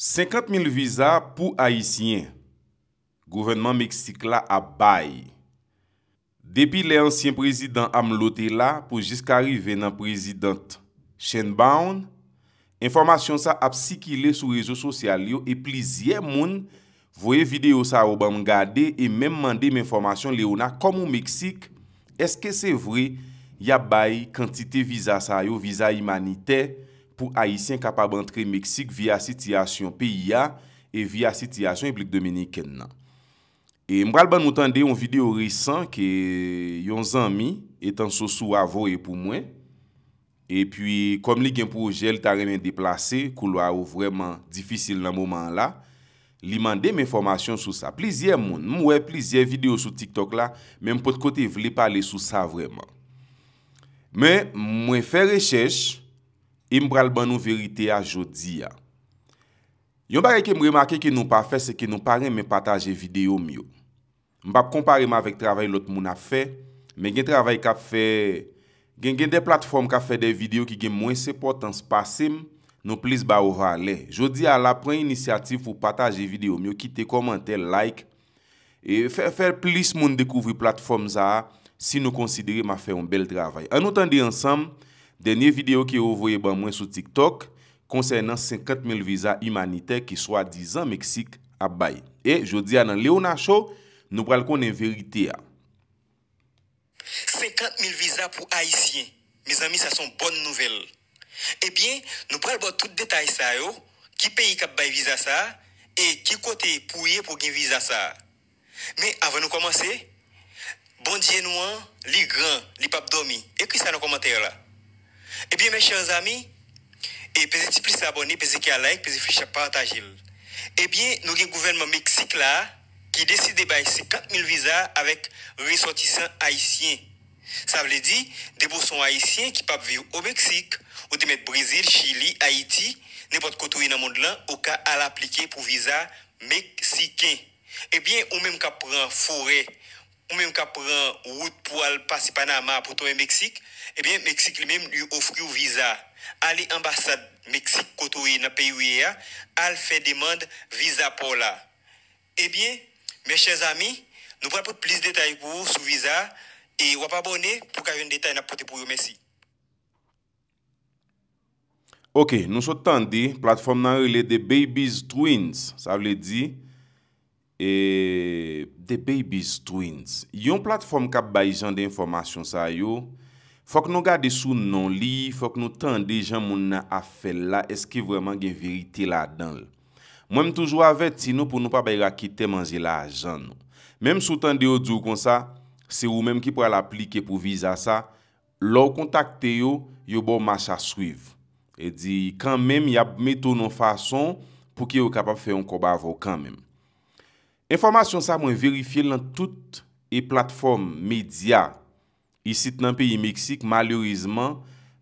50.000 viza pou Haitien, gouvernement Meksik la ap bay. Depi le ansyen prezident Amlote la pou jisk arive nan prezident Shenbaon, informasyon sa ap sikile sou rezo sosyal yo e plizye moun vwe videyo sa ou ba mngade e menm mande menformasyon le ou na kom ou Meksik, eske se vwe ya bay kantite viza sa yo, viza imanite? pou Aisyen kapab antre Meksik via sityasyon PIA e via sityasyon Iblik Dominiken nan. E mbral ban moutande yon video risan ke yon zami etan sou sou avore pou mwen. E pi, kom li gen projel ta remen deplase, kou lo a ou vreman difisil nan mouman la, li mande mwen formasyon sou sa. Plizye moun, mwen wè plizye video sou TikTok la, men mpote kote vle pale sou sa vreman. Men mwen fè rechech, I mbral ban nou verite a jodi a. Yon bare ke m remake ke nou pa fe, se ke nou pare men pataje video myo. M pa kompare ma vek travay lot moun a fe, men gen travay ka fe, gen gen de platform ka fe de video ki gen mwen se potans pasem, nou plis ba ouva ale. Jodi a la pre inisiatif pou pataje video myo, kite komante, like, e fer plis moun dekouvri platform za a, si nou konsidere ma fe un bel travay. Anotande ansam, Denye video ki yo voye ban mwen sou TikTok konsernan 50.000 viza imanite ki swa dizan Meksik ap bay. E, jodi anan le ou na chou, nou pral konen verite ya. 50.000 viza pou Haitien, mis ami sa son bon nouvel. E eh bien, nou pral bon tout detay sa yo, ki peyi kap bay viza sa, e ki kote pouye pou gen viza sa. Me, avan nou komanse, bon diyen nou an, li gran, li pap domi, ekwisa nan komantere la. Eh bien, mes chers amis, et petit plus abonné, vous qui a like, petit à partager. Eh bien, nous avons le gouvernement Mexique qui décide de bailler 50 000 visas avec ressortissants haïtiens. Ça veut dire, des boursons haïtiens qui peuvent vivre au Mexique, ou de mettre Brésil, Chili, Haïti, n'importe quoi dans le monde là, au cas à l'appliquer pour visa mexicain. Eh bien, ou même qu'à prendre forêt ou mèm ka pran wout pou al pasi Panama pou touè Meksik, ebyen eh Meksik li mèm li ofri ou viza. Ali ambasad Meksik koto wè na pey wè ya, al fè demande viza pou la. Ebyen, eh mè chè zami, nou pran pou plis detay pou sou viza, e wap abone pou karyon detay na pote pou yo mèsi. Ok, nou sot tan di, platform nan rele de Baby's Twins, sa vle di, de Baby's Twins, yon platform kap bay jan de informasyon sa yo, fok nou gade sou non li, fok nou tan de jan moun nan afe la, eski vweman gen verite la dan l. Mwen m toujou avet, si nou pou nou pa bay rakite manje la ajan nou. Mwen m sou tan de yo djou kon sa, se ou menm ki pou al aplike pou viza sa, lò kontakte yo, yo bo mas a suiv. E di, kan menm yap metou nou fason, pou ki yo kapap fe yon kobav ou kan menm. Informasyon sa mwen verifye lan tout e platform medya isit nan peyi Meksik malorizman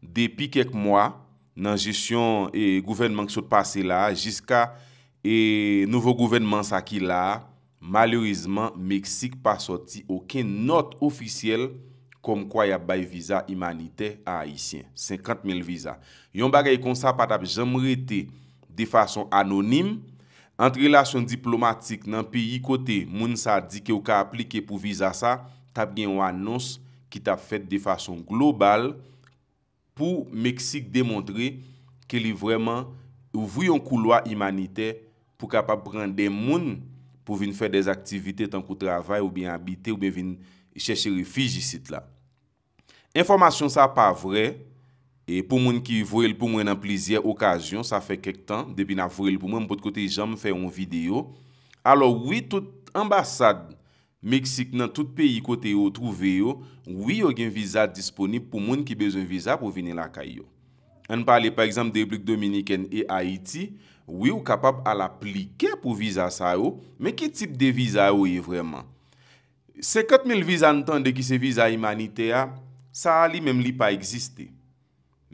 depi kek mwa nan jesyon e gouvenman ki sot pase la jiska e nouvo gouvenman sa ki la malorizman Meksik pa soti oken not ofisyel kom kwa ya bay viza imanite a Aisyen. 50.000 viza. Yon bagay kon sa patap jem rete de fason anonim Antre relasyon diplomatik nan pi yi kote, moun sa di ke ou ka aplike pou viza sa, tab gen ou anons ki tab fet de fasyon global pou Meksik demondre ke li vreman ouvri yon kouloa imanite pou kapap prende moun pou vin fè des aktivite tankou travay ou bin habite ou bin vin chèche refijisit la. Enformasyon sa pa vre, E pou moun ki vorel pou mwen an plizye okajyon, sa fe kek tan, debi na vorel pou mwen, mpote kote jom fe yon video. Alo, wii tout ambasad Meksik nan tout peyi kote yo trove yo, wii yon gen viza disponib pou moun ki bezon viza pou vini lakay yo. An pale, par exemple, de blik Dominiken e Haiti, wii ou kapap al aplike pou viza sa yo, me ki tip de viza yo yon vreman? Sekat mil viza an tan de ki se viza imanite ya, sa a li mem li pa egziste.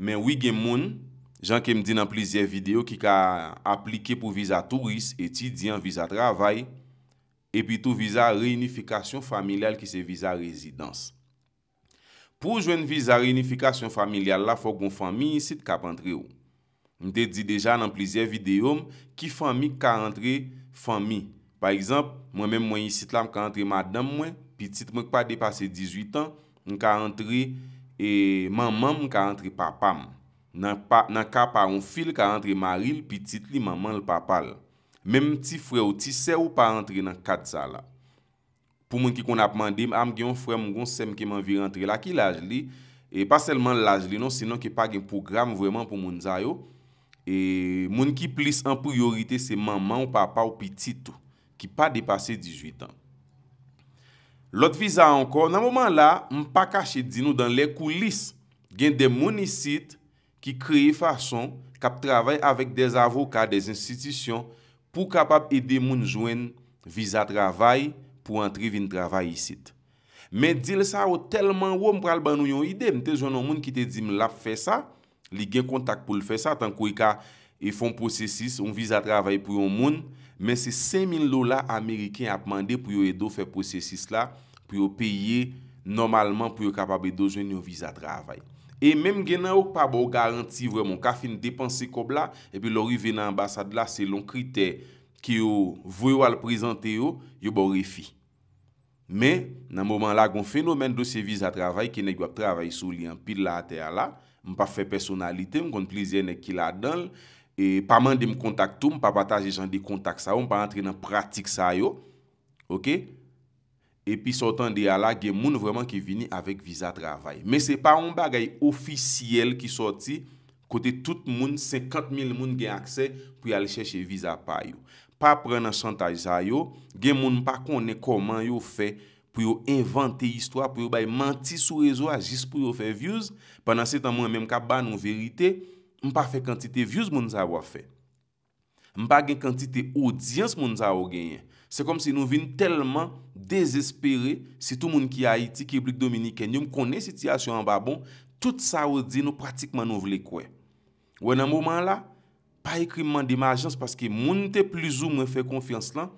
men wige moun, jan kem di nan plizye video, ki ka aplike pou viza turist, etidian, viza travay, epi tou viza reunifikasyon familial, ki se viza rezidans. Pou jwen viza reunifikasyon familial la, fok bon fami yisit kap antre ou. M te di deja nan plizye video, ki fami ka antre fami. Par exemple, mwen men mwen yisit la, m ka antre madame mwen, pi tit mwen pa depase 18 an, m ka antre... E manmanm ka antre papam, nan kapa an fil ka antre maril pitit li manman l papal. Mem ti fwe ou ti se ou pa antre nan katsa la. Pou moun ki kon ap mandem, am gyon fwe moun goun sem keman vir antre la ki laj li. E pa selman laj li non, senon ki pa gen program vweman pou moun zayo. E moun ki plis an priorite se manman ou papal ou pitit ou ki pa depase 18 an. Lot viza ankon, nan moman la, m pa kache di nou dan le kulis gen de moun isit ki kreye fason kap travay avèk de avokat, de institisyon pou kapap ede moun jwen viza travay pou antre vin travay isit. Men dil sa ou telman wou m pral ban nou yon ide, m te joun an moun ki te di m lap fè sa, li gen kontak pou l fè sa tan kou i ka... e fon prosesis, un vizatravay pou yon moun, men se 5.000 lola Ameriken ap mande pou yon edo fe prosesis la, pou yon peye normalman pou yon kapabe dojen yon vizatravay. E menm genan ou pa bo garanti vwè mon kafin depanse kob la, epi lorive nan ambasad la, se lon kriter ki yon vwe wal prezante yo, yon bo refi. Men, nan mouman la, goun fenomen dosye vizatravay, kene gwa travay sou liyan pil la ate a la, mwen pa fe personalite, mwen kon plizye nek ki la donl, E pa mande m kontak toum, pa pataje jan de kontak sa yo, m pa antre nan pratik sa yo, ok? E pi sotan de yala, gen moun vreman ki vini avèk visa travay. Men se pa yon bagay ofisiyel ki soti, kote tout moun, 50.000 moun gen akse pou yon alè chèche visa pa yo. Pa pren an chantage sa yo, gen moun m pa konè koman yo fè pou yon inventè istwa, pou yon bay manti sou rezo a jis pou yon fè views, panan se tan moun mèm ka ban nou veritey, Mpa fè kantite viouz moun zavwa fè. Mpa gen kantite audyans moun zavwa genyen. Se kom se nou vin telman dezespere, se tou moun ki Haiti, Kiblik, Dominiken, nyon mkone sityasyon an ba bon, tout sa ou di nou pratikman nou vle kwe. Ou en an mouman la, pa ekrimman di ma ajans, paske moun te plizou mwen fè konfians lan,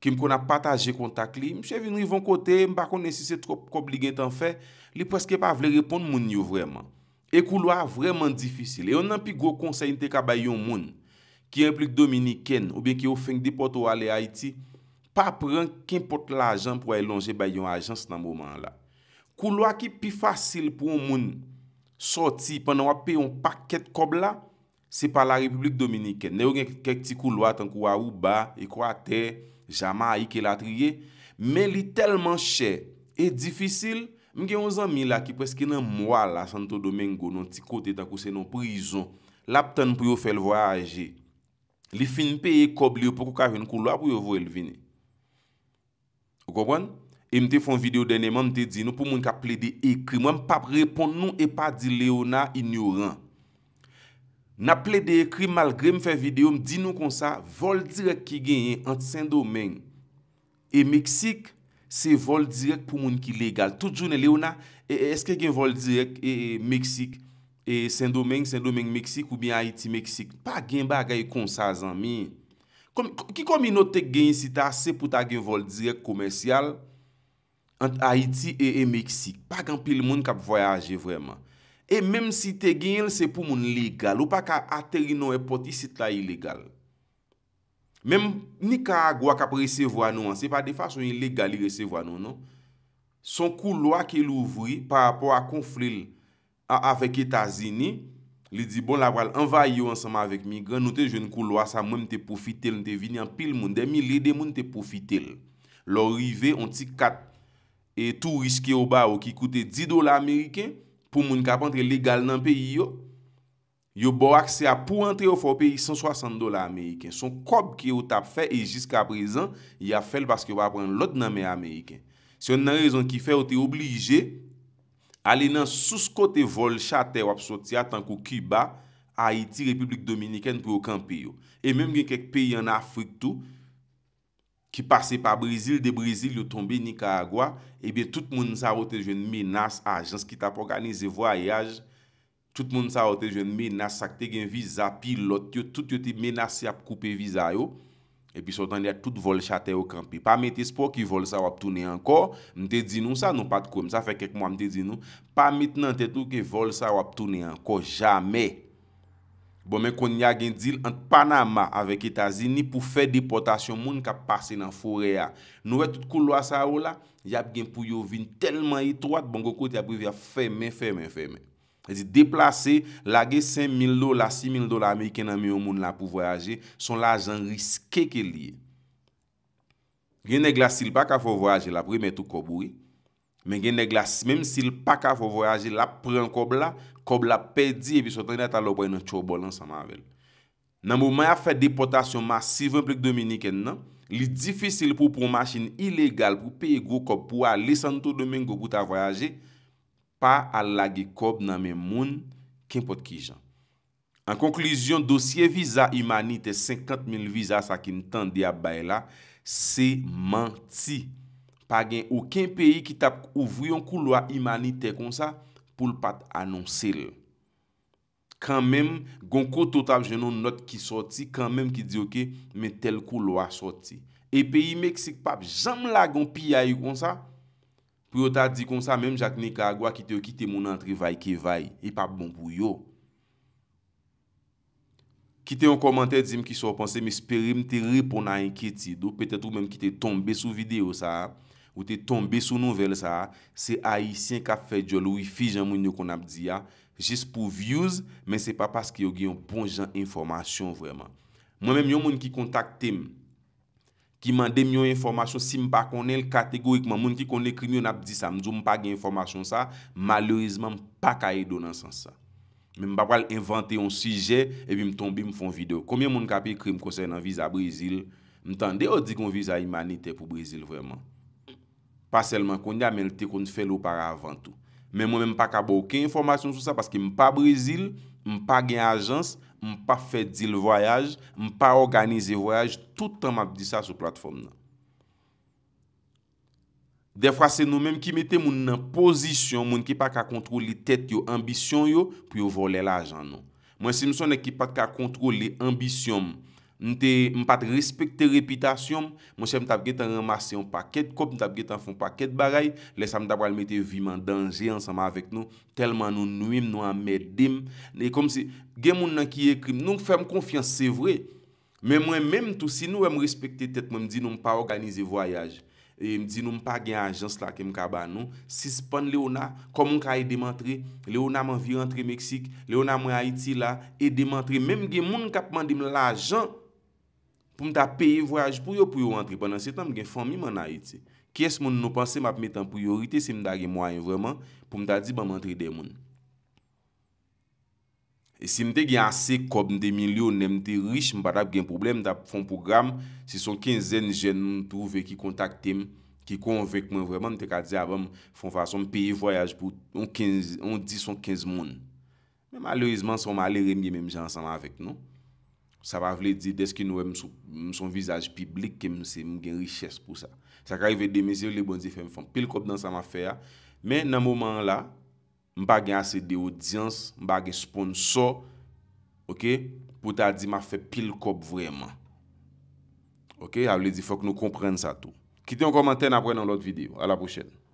ki mkona pataje kontak li, mche vin rivon kote, mpa konensi se trop kop li gen tan fè, li preske pa vle repon moun yo vreman. E kouloa vreman difisil. E yon nan pi gwo konseynte ka bay yon moun ki Republik Dominikèn ou biye ki yon feng di pot wale Haiti pa pran kin pot la ajan pou a yon ajan se nan mouman la. Kouloa ki pi fasil pou yon moun sorti panan wap pe yon paket kob la se pa la Republik Dominikèn. Ne yon gen kek ti kouloa tan kouwa Uba, Ekwate, Jamai, Kelatriye. Men li telman chè e difisil M gen ouzan mi la ki preske nan mwa la Santo Domingo, nan ti kote da kouse nan prizon, lap tan pou yo fel voyaje. Li fin peye kob li yo pou kou kajen kou lwa pou yo vo el vini. Ou kokoan? E m te fon video dene, man m te di nou pou moun ka ple de ekri, m wèm pap repon nou e pa di Leona Ignorant. Na ple de ekri, malgre m fe videyo, m di nou kon sa, vol direk ki genye an ti sèndou men. E Meksik, Se vol direk pou moun ki legal. Tout jounen le ou na, e, e, eske gen vol direk e, Meksik, Saint-Domingue, Saint-Domingue Meksik, ou bien Haiti Meksik. Pa gen bagay konsazan mi. Ki komi nou te gen sita, se pou ta gen vol direk komersyal ant Haiti e Meksik. Pa gen pil moun kap voyaje vwema. E menm si te gen se pou moun legal, ou pa ka ateli nou e poti sita ilegal. Mem ni ka agwa kap resevo anou an, se pa de fasyon yon legal yon resevo anou an, non? son kou loa ke louvri par rapport a konflil avèk Etasini, li di bon la wale anvay yo ansama avèk migran, nou te jen kou loa sa mwen te poufite l, nou te vinyan pil moun de, mi lede moun te poufite l. Lò rive yon ti kat e tou riske yo ba wè ki koute 10 dola Amerike, pou moun kap antre legal nan peyi yo, Yo bo akse a pou antre yo fo peyi 160 dola Ameriken. Son kob ki yo tap fe, e jiska prezan, ya fel paske yo pa pren lot nanme Ameriken. Se yon nan rezon ki fe, yo te oblije ale nan sous kote vol chate wap sotia tanko Kiba, Haiti, Republik Dominiken pou yo kampe yo. E menm gen kek peyi an Afrik tou ki pase pa Brazil, de Brazil yo tombe Nika Agwa, ebe tout moun sa wote jwen menas ajans ki tap organize voyaj Tout moun sa ou te jen menase sakte gen viza pilot yo, tout yo te menase ap koupe viza yo, epi sotan ya tout vol chate yo krampi. Pa mwen te spo ki vol sa ou ap tounen anko, mwen te di nou sa nou pat koum, sa fek ek mwen te di nou, pa mwen te nan te tou ki vol sa ou ap tounen anko, jamen. Bon men kon nye gen dil ant Panama avek Etasini pou fe deportasyon moun ka pase nan fore ya. Nou we tout kou lwa sa ou la, yap gen pou yo vin telman itouat, bon go kout yap wiv ya femen, femen, femen. Se di deplase, la ge 5.000 do, la 6.000 do la Ameriken nan miyo moun la pou voyaje, son la ajan riske ke liye. Gen ne glas, sil pa ka pou voyaje la pou e metou kobou e, men gen ne glas, men sil pa ka pou voyaje la pou yon kob la, kob la pedi e pi sotan yon talo pou e nan tchobo lan sa mavel. Nan mou maya fè deportasyon masivan pou ek Dominiken nan, li difisil pou pou masin ilegal pou peye gwo kob pou a lisanto domen gwo kouta voyaje, pa al lage kob nan men moun, ken pot ki jan. An konklyzyon, dosye viza imanite, 50.000 viza sa kin tan di abay la, se manti. Pagen, ouken peyi ki tap ouvri yon kou loa imanite kon sa, pou l pat anonser le. Kan men, gon koto tap jenon not ki sorti, kan men ki di ok, men tel kou loa sorti. E peyi Meksik pap, jam lagon piyay kon sa, Pou yo ta di kon sa, mèm jak ni kagwa ki te yo kite moun antre vay ke vay, e pa bon pou yo. Ki te yo komantè di m ki so ponsè, mi sperè m te repona enketi. Do, pètè tou mèm ki te tombe sou video sa, ou te tombe sou nouvel sa, se a yi sien ka fè djol ou yi fijan moun yo kon ap di ya, jis pou views, men se pa paske yo gen yon ponjan informasyon vwèman. Mwen mèm yon moun ki kontakte m, ki mande myon informasyon si m pa konen l kategorikman, moun ki konen krim yon ap di sa, m djou m pa gen informasyon sa, malorizman m pa kaye donan san sa. Men m pa pral invante yon suje, e bi m tombi m fon video. Koumyen moun kapi krim konsey nan vize a Brezil, m tende ou di kon vize a imanite pou Brezil vreman. Pa selman kon ya men l te kon fe lou para avantou. Men m m pa kabouke informasyon sou sa, paske m pa Brezil, m pa gen ajans, m pa fè di l voyaj, m pa organize voyaj, tout an m ap di sa sou platform nan. De fwa se nou menm ki mette moun nan pozisyon, moun ki pat ka kontrou li tèt yo ambisyon yo, pou yo volè la ajan nou. Mwen se m son ne ki pat ka kontrou li ambisyon m, Mwen te, mwen pati respecte repitasyon Mwen chè mwen tap get an remasyon paket Kop mwen tap get an fon paket baray Lè sa mwen tap pral meti viman danje Anseman avèk nou, telman nou nouim Nou an medim, ne kom se Gen moun nan ki ekrim, nou fèm konfyanse Se vre, men mwen menm tou Si nou mwen respecte tet mwen, mwen di nou mpa Organize voyaj, e mwen di nou mpa Gen ajans la ke mkaba nou Si spon leona, kom mwen ka e demantre Leona mwen vi rentre Meksik Leona mwen Haiti la, e demantre Mwen gen moun kap mandim l'ajan pou m da peye voyaj pou yo pou yo antre pandan setan m gen fomi m anayite. Kyes moun nou panse map metan priorite se m da gen mwayen vreman pou m da di ban m antre den moun. E se m de gen ase kob m de milyon m de rich m badap gen problem da fon program se son kenzen jen m touve ki kontakte m, ki konvek m vreman m te ka dze abam ah, fon fason peye voyaj pou on di son kenz moun. Maloyezman son maler en gen m jansan avèk nou. Sa pa vle di deski nou wè m son visaj piblik ke m se m gen riches pou sa. Sa ka yve demesir li bon di fèm fòm. Pil kop dan sa ma fè ya. Men nan mouman la, m ba gen ase de odians, m ba gen sponsor, ok? Po ta di ma fè pil kop vreman. Ok? A vle di fòk nou kompren sa tou. Kite yon komanten apre nan lot videyo. A la pochèn.